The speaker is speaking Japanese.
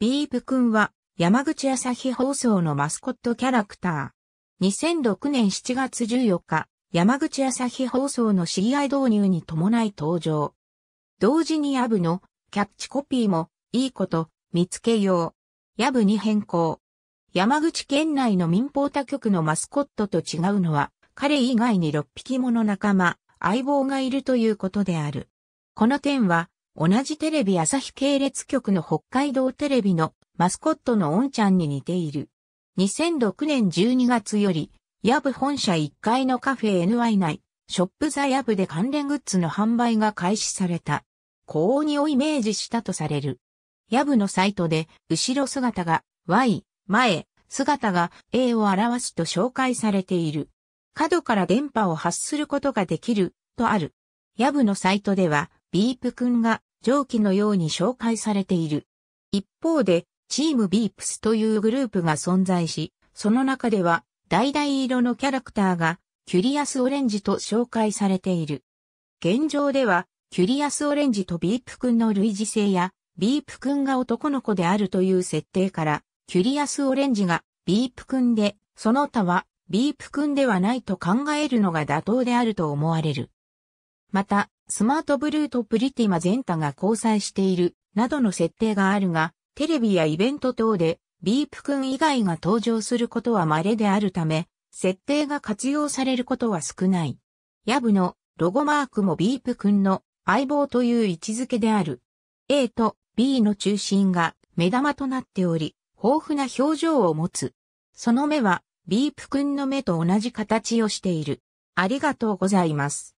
ビープくんは山口朝日放送のマスコットキャラクター。2006年7月14日、山口朝日放送の知り合い導入に伴い登場。同時にヤブのキャッチコピーもいいこと見つけよう。ヤブに変更。山口県内の民放他局のマスコットと違うのは、彼以外に6匹もの仲間、相棒がいるということである。この点は、同じテレビ朝日系列局の北海道テレビのマスコットのオンちゃんに似ている。2006年12月より、ヤブ本社1階のカフェ NY 内、ショップザヤブで関連グッズの販売が開始された。高鬼をイメージしたとされる。ヤブのサイトで、後ろ姿が Y、前、姿が A を表すと紹介されている。角から電波を発することができる、とある。ヤブのサイトでは、ビープくんが上記のように紹介されている。一方で、チームビープスというグループが存在し、その中では、橙色のキャラクターが、キュリアスオレンジと紹介されている。現状では、キュリアスオレンジとビープくんの類似性や、ビープくんが男の子であるという設定から、キュリアスオレンジがビープくんで、その他はビープくんではないと考えるのが妥当であると思われる。また、スマートブルーとプリティマ全タが交際している、などの設定があるが、テレビやイベント等で、ビープくん以外が登場することは稀であるため、設定が活用されることは少ない。ヤブのロゴマークもビープくんの相棒という位置づけである。A と B の中心が目玉となっており、豊富な表情を持つ。その目はビープくんの目と同じ形をしている。ありがとうございます。